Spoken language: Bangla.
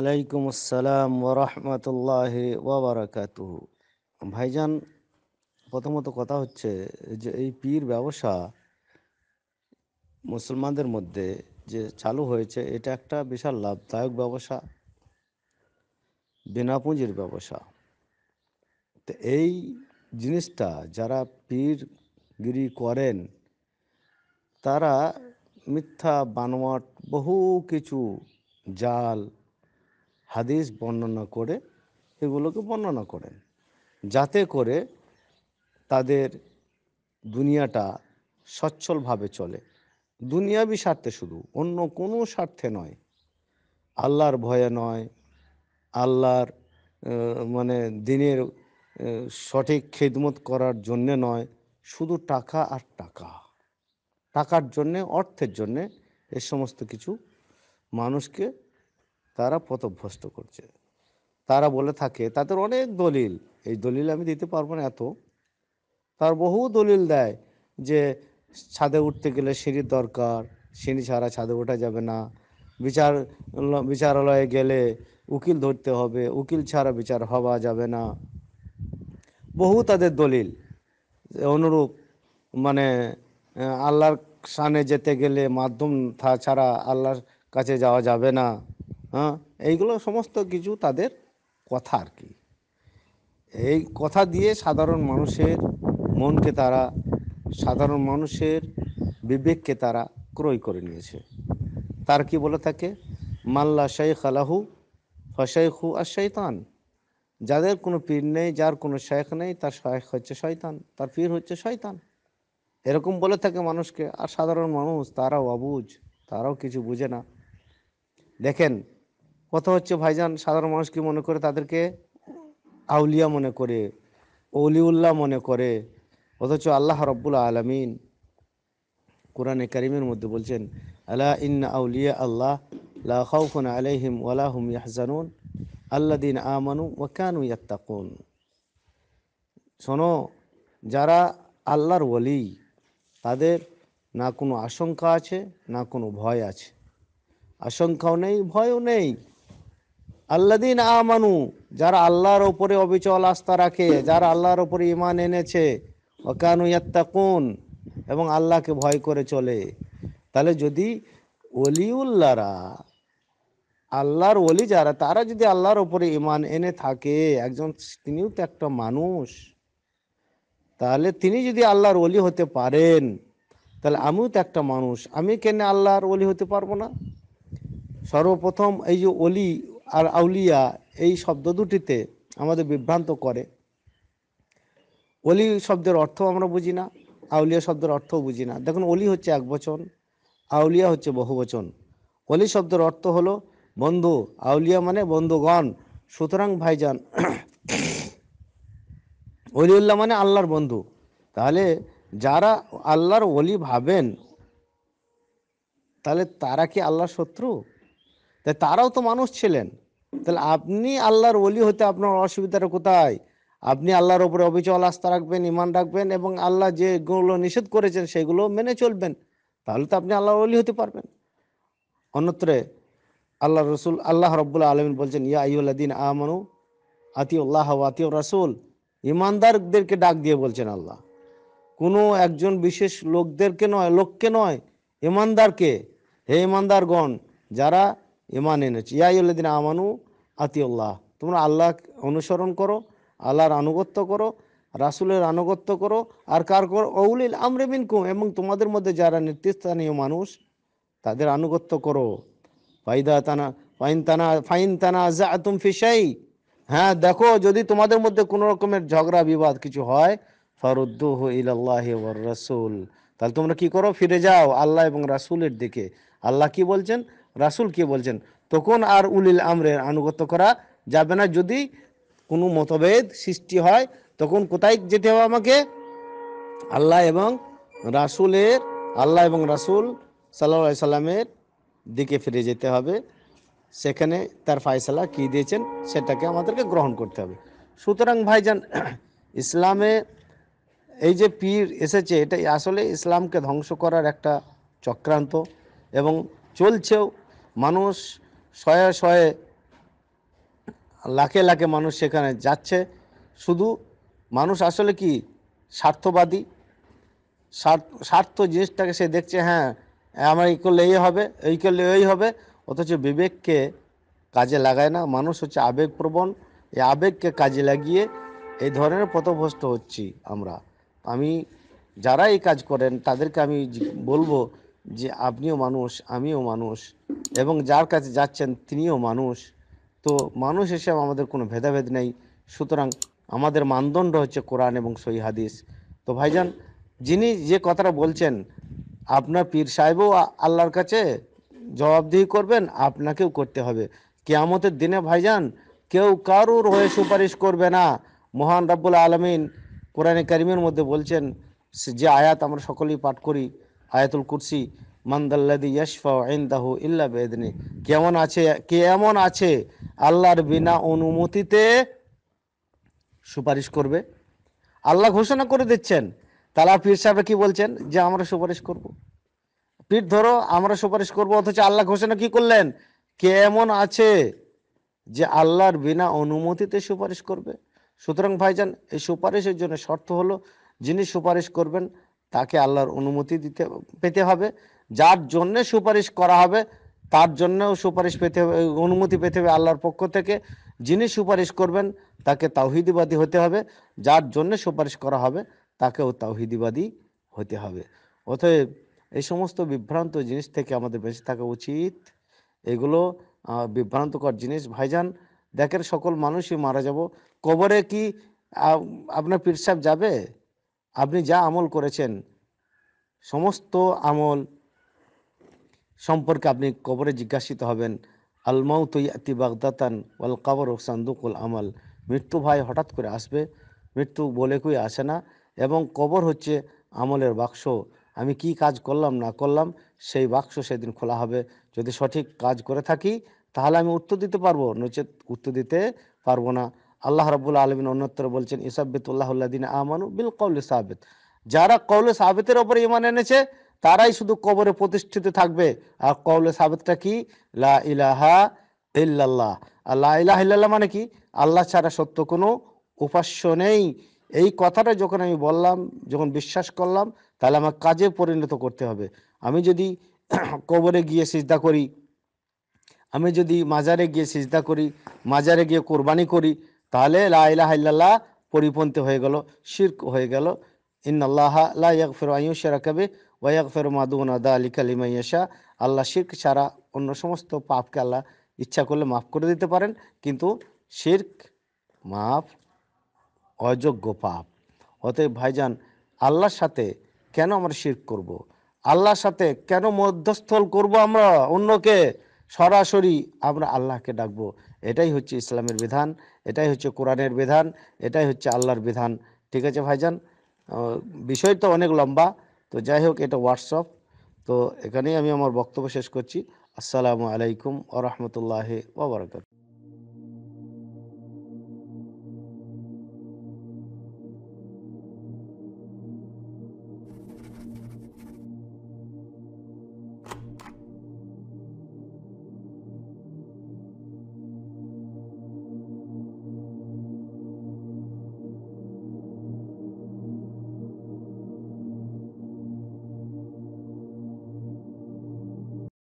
আলাইকুম আসসালাম ওরহমতুল্লাহ ওবরাকাত ভাইজান প্রথমত কথা হচ্ছে যে এই পীর ব্যবসা মুসলমানদের মধ্যে যে চালু হয়েছে এটা একটা বিশাল লাভদায়ক ব্যবসা বিনা পুঁজির ব্যবসা তো এই জিনিসটা যারা পীরগিরি করেন তারা মিথ্যা বানোয়াট বহু কিছু জাল হাদিস বর্ণনা করে এগুলোকে বর্ণনা করেন যাতে করে তাদের দুনিয়াটা সচ্ছলভাবে চলে দুনিয়াবি স্বার্থে শুধু অন্য কোনো স্বার্থে নয় আল্লাহর ভয়ে নয় আল্লাহর মানে দিনের সঠিক খেদমত করার জন্যে নয় শুধু টাকা আর টাকা টাকার জন্যে অর্থের জন্যে এ সমস্ত কিছু মানুষকে তারা পথভ্যস্ত করছে তারা বলে থাকে তাদের অনেক দলিল এই দলিল আমি দিতে পারবো না এত তার বহু দলিল দেয় যে ছাদে উঠতে গেলে সিঁড়ির দরকার সিঁড়ি ছাড়া ছাদে ওঠা যাবে না বিচার বিচারালয়ে গেলে উকিল ধরতে হবে উকিল ছাড়া বিচার হওয়া যাবে না বহু তাদের দলিল অনুরূপ মানে আল্লাহর সানে যেতে গেলে মাধ্যম ছাড়া আল্লাহর কাছে যাওয়া যাবে না হ্যাঁ এইগুলো সমস্ত কিছু তাদের কথা আর কি এই কথা দিয়ে সাধারণ মানুষের মনকে তারা সাধারণ মানুষের বিবেককে তারা ক্রয় করে নিয়েছে তার কি বলে থাকে মাল্লা শেখ আলাহু ফশেখু আর শৈতান যাদের কোনো পীর নেই যার কোনো শেখ নেই তার শেখ হচ্ছে শয়তান তার পীর হচ্ছে শয়তান এরকম বলে থাকে মানুষকে আর সাধারণ মানুষ তারাও অবুজ তারাও কিছু বুঝে না দেখেন কথা হচ্ছে ভাইজান সাধারণ মানুষ কি মনে করে তাদেরকে আউলিয়া মনে করে অলিউল্লাহ মনে করে অথচ আল্লাহ রব্বুল আলমিন কোরআনে কারিমের মধ্যে বলছেন আল্লাহ ইন্না আউলিয়া আল্লাহ লা খাউফুন আলাইহিম ওয়ালা হুম ইয়াহজানুন আল্লাদিন আমানু ওয়াকানু ইয়াত্তাকুন শোনো যারা আল্লাহর ওলি তাদের না কোনো আশঙ্কা আছে না কোনো ভয় আছে আশঙ্কাও নেই ভয়ও নেই আল্লাদিন আমানু যারা আল্লাহর ওপরে অবিচল আস্থা রাখে যারা আল্লাহর ওপরে ইমান এনেছে অকানু ইয়াত্তাকুন এবং আল্লাহকে ভয় করে চলে তাহলে যদি অলিউল্লারা আল্লাহর অলি যারা তারা যদি আল্লাহর ওপরে ইমান এনে থাকে একজন তিনিও তো একটা মানুষ তাহলে তিনি যদি আল্লাহর অলি হতে পারেন তাহলে আমিও তো একটা মানুষ আমি কেন আল্লাহর অলি হতে পারবো না সর্বপ্রথম এই যে অলি আর আউলিয়া এই শব্দ দুটিতে আমাদের বিভ্রান্ত করে অলি শব্দের অর্থ আমরা বুঝি না আউলিয়া শব্দের অর্থ বুঝি না দেখুন অলি হচ্ছে এক বচন আউলিয়া হচ্ছে বহুবচন অলি শব্দের অর্থ হলো বন্ধু আউলিয়া মানে বন্ধুগণ সুতরাং ভাইজান অলিউল্লাহ মানে আল্লাহর বন্ধু তাহলে যারা আল্লাহর অলি ভাবেন তাহলে তারা কি আল্লাহর শত্রু তাই তারাও তো মানুষ ছিলেন তাহলে আপনি আল্লাহর অলি হতে আপনার অসুবিধাটা কোথায় আপনি আল্লাহর ওপরে অবিচল আস্থা রাখবেন ইমান রাখবেন এবং আল্লাহ যেগুলো নিষেধ করেছেন সেগুলো মেনে চলবেন তাহলে তো আপনি আল্লাহর অলি হতে পারবেন অন্যত্রে আল্লাহ রসুল আল্লাহ রব্বুল আলমিন বলছেন ইয়া আইউল্লাদিন আমানু আতিউল্লাহ আতিউ রাসুল ইমানদারদেরকে ডাক দিয়ে বলছেন আল্লাহ কোনো একজন বিশেষ লোকদেরকে নয় লোককে নয় ইমানদারকে হে ইমানদারগণ যারা ইমান এনেছি ইয়াইউল্লাদিন আমানু আতিউল্লাহ তোমরা আল্লাহ অনুসরণ করো আল্লাহর আনুগত্য করো রাসুলের আনুগত্য করো আর কার করো অউলিল আমরে মিনকুম এবং তোমাদের মধ্যে যারা নেতৃস্থানীয় মানুষ তাদের আনুগত্য করো ফাইদা তানা ফাইন তানা ফাইন তানা জা তুম ফিসাই হ্যাঁ দেখো যদি তোমাদের মধ্যে কোনো রকমের ঝগড়া বিবাদ কিছু হয় ফারুদ্দুহ ইল্লাহ রাসুল তাহলে তোমরা কি করো ফিরে যাও আল্লাহ এবং রাসুলের দিকে আল্লাহ কি বলছেন রাসুল কি বলছেন তখন আর উলিল আমরের আনুগত্য করা যাবে না যদি কোনো মতভেদ সৃষ্টি হয় তখন কোথায় যেতে হবে আমাকে আল্লাহ এবং রাসুলের আল্লাহ এবং রাসুল সাল্লা সাল্লামের দিকে ফিরে যেতে হবে সেখানে তার ফায়সালা কি দিয়েছেন সেটাকে আমাদেরকে গ্রহণ করতে হবে সুতরাং ভাইজান ইসলামে এই যে পীর এসেছে এটা আসলে ইসলামকে ধ্বংস করার একটা চক্রান্ত এবং চলছেও মানুষ শয়ে শয়ে লাখে লাখে মানুষ সেখানে যাচ্ছে শুধু মানুষ আসলে কি স্বার্থবাদী স্বার্থ জিনিসটাকে সে দেখছে হ্যাঁ আমার এই করলে এই হবে এই করলে এই হবে অথচ বিবেককে কাজে লাগায় না মানুষ হচ্ছে আবেগপ্রবণ এই আবেগকে কাজে লাগিয়ে এই ধরনের পথভ্রষ্ট হচ্ছি আমরা আমি যারা এই কাজ করেন তাদেরকে আমি বলবো যে আপনিও মানুষ আমিও মানুষ এবং যার কাছে যাচ্ছেন তিনিও মানুষ তো মানুষ হিসেবে আমাদের কোনো ভেদাভেদ নেই সুতরাং আমাদের মানদণ্ড হচ্ছে কোরআন এবং সই হাদিস তো ভাইজান যিনি যে কথাটা বলছেন আপনার পীর সাহেবও আল্লাহর কাছে জবাবদিহি করবেন আপনাকেও করতে হবে কেয়ামতের দিনে ভাইজান কেউ কারুর হয়ে সুপারিশ করবে না মহান রাব্বুল আলমিন কোরআনে করিমের মধ্যে বলছেন যে আয়াত আমরা সকলেই পাঠ করি আয়াতুল কুরসি মান্দাল্লাদি ইয়াশফা ইন্দাহু ইল্লা বেদনি কেমন আছে কে এমন আছে আল্লাহর বিনা অনুমতিতে সুপারিশ করবে আল্লাহ ঘোষণা করে দিচ্ছেন তালা পীর সাহেব কি বলছেন যে আমরা সুপারিশ করব। পীর ধরো আমরা সুপারিশ করব অথচ আল্লাহ ঘোষণা কি করলেন কে এমন আছে যে আল্লাহর বিনা অনুমতিতে সুপারিশ করবে সুতরাং ভাইজান এই সুপারিশের জন্য শর্ত হলো যিনি সুপারিশ করবেন তাকে আল্লাহর অনুমতি দিতে পেতে হবে যার জন্য সুপারিশ করা হবে তার জন্যও সুপারিশ পেতে হবে অনুমতি পেতে হবে আল্লাহর পক্ষ থেকে যিনি সুপারিশ করবেন তাকে তাওহিদিবাদী হতে হবে যার জন্য সুপারিশ করা হবে তাকেও তাওহিদিবাদী হতে হবে অতএব এই সমস্ত বিভ্রান্ত জিনিস থেকে আমাদের বেঁচে থাকা উচিত এগুলো বিভ্রান্তকর জিনিস ভাইজান দেখেন সকল মানুষই মারা যাব কবরে কি আপনার পিরসাব যাবে আপনি যা আমল করেছেন সমস্ত আমল সম্পর্কে আপনি কবরে জিজ্ঞাসিত হবেন আলমাউ তৈয়াতি বাগদাতান ওয়াল কাবর সান্দুকুল আমল মৃত্যু ভাই হঠাৎ করে আসবে মৃত্যু বলে কই আসে না এবং কবর হচ্ছে আমলের বাক্স আমি কি কাজ করলাম না করলাম সেই বাক্স সেদিন খোলা হবে যদি সঠিক কাজ করে থাকি তাহলে আমি উত্তর দিতে পারবো নচেত উত্তর দিতে পারবো না আল্লাহ রবুল আলমিন অন্যত্র বলছেন ইসাবিতুল্লাহদিন আমানু বিল কৌলে সাবেদ যারা কৌলে সাবেতের ওপর ইমান এনেছে তারাই শুধু কবরে প্রতিষ্ঠিত থাকবে আর কৌলে সাবেতটা কি লা ইলাহা আল্লাহ ইলাহ ইল্লাহ মানে কি আল্লাহ ছাড়া সত্য কোনো উপাস্য নেই এই কথাটা যখন আমি বললাম যখন বিশ্বাস করলাম তাহলে আমার কাজে পরিণত করতে হবে আমি যদি কবরে গিয়ে সিজদা করি আমি যদি মাজারে গিয়ে সিজদা করি মাজারে গিয়ে কোরবানি করি তাহলে লাহ ইল্লাল্লাহ পরিপন্থী হয়ে গেল শির্ক হয়ে গেল ইন্নআল্লাহ লাইয়াক ফের আয়ুষ রাখাবে ওয়াক ফের মাদুন আদা আলী কালিমাইয়াশা আল্লাহ শির্ক ছাড়া অন্য সমস্ত পাপকে আল্লাহ ইচ্ছা করলে মাফ করে দিতে পারেন কিন্তু শির্ক মাফ অযোগ্য পাপ অতএব ভাইজান আল্লাহর সাথে কেন আমরা শির্ক করব। আল্লাহর সাথে কেন মধ্যস্থল করব আমরা অন্যকে সরাসরি আমরা আল্লাহকে ডাকবো এটাই হচ্ছে ইসলামের বিধান এটাই হচ্ছে কোরআনের বিধান এটাই হচ্ছে আল্লাহর বিধান ঠিক আছে ভাইজান বিষয় তো অনেক লম্বা তো যাই হোক এটা হোয়াটসঅ্যাপ তো এখানেই আমি আমার বক্তব্য শেষ করছি আসসালামু আলাইকুম আ রহমতুল্লাহ ওবরাকাত